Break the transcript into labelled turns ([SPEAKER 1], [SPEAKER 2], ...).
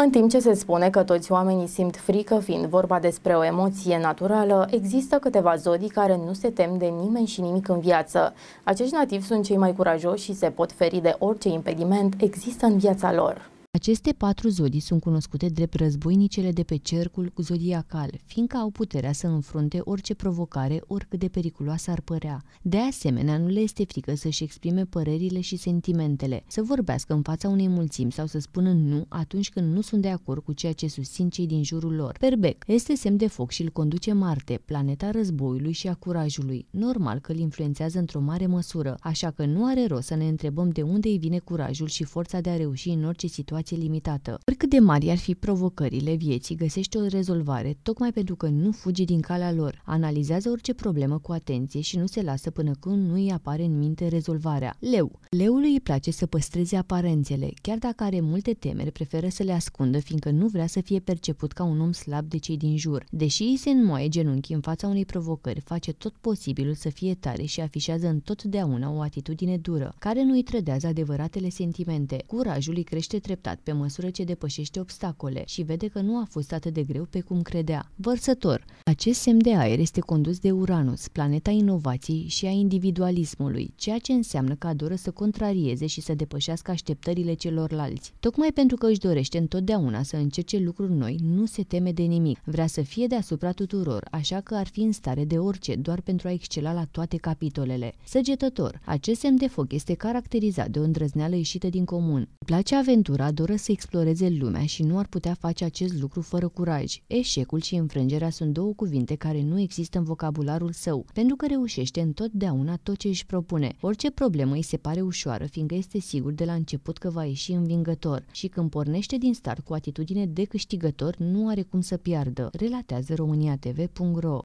[SPEAKER 1] În timp ce se spune că toți oamenii simt frică, fiind vorba despre o emoție naturală, există câteva zodii care nu se tem de nimeni și nimic în viață. Acești nativi sunt cei mai curajoși și se pot feri de orice impediment există în viața lor.
[SPEAKER 2] Aceste patru zodii sunt cunoscute drept războinicele de pe cercul zodiacal, fiindcă au puterea să înfrunte orice provocare, oricât de periculoasă ar părea. De asemenea, nu le este frică să-și exprime părerile și sentimentele, să vorbească în fața unei mulțimi sau să spună nu atunci când nu sunt de acord cu ceea ce susțin cei din jurul lor. Perbec este semn de foc și îl conduce Marte, planeta războiului și a curajului. Normal că îl influențează într-o mare măsură, așa că nu are rost să ne întrebăm de unde îi vine curajul și forța de a reuși în orice situație situație limitată. Oricât de mari ar fi provocările vieții, găsește o rezolvare tocmai pentru că nu fugi din calea lor, analizează orice problemă cu atenție și nu se lasă până când nu îi apare în minte rezolvarea. Leu. Leului îi place să păstreze aparențele, chiar dacă are multe temeri, preferă să le ascundă, fiindcă nu vrea să fie perceput ca un om slab de cei din jur. Deși îi se înmoaie genunchii în fața unei provocări, face tot posibilul să fie tare și afișează întotdeauna o atitudine dură, care nu îi trădează adevăratele sentimente. Curajul îi crește treptat stat pe măsură ce depășește obstacole și vede că nu a fost atât de greu pe cum credea. Vărsător. Acest semn de aer este condus de Uranus, planeta inovației și a individualismului, ceea ce înseamnă că adoră să contrarieze și să depășească așteptările celorlalți. Tocmai pentru că își dorește întotdeauna să încerce lucruri noi, nu se teme de nimic. Vrea să fie deasupra tuturor, așa că ar fi în stare de orice, doar pentru a excela la toate capitolele. Săgetător. Acest semn de foc este caracterizat de o îndrăzneală ieșită din comun. Place aventura, adoră să exploreze lumea și nu ar putea face acest lucru fără curaj. Eșecul și înfrângerea sunt două cuvinte care nu există în vocabularul său, pentru că reușește întotdeauna tot ce își propune. Orice problemă îi se pare ușoară, fiindcă este sigur de la început că va ieși învingător și când pornește din start cu atitudine de câștigător, nu are cum să piardă, relatează TV.ro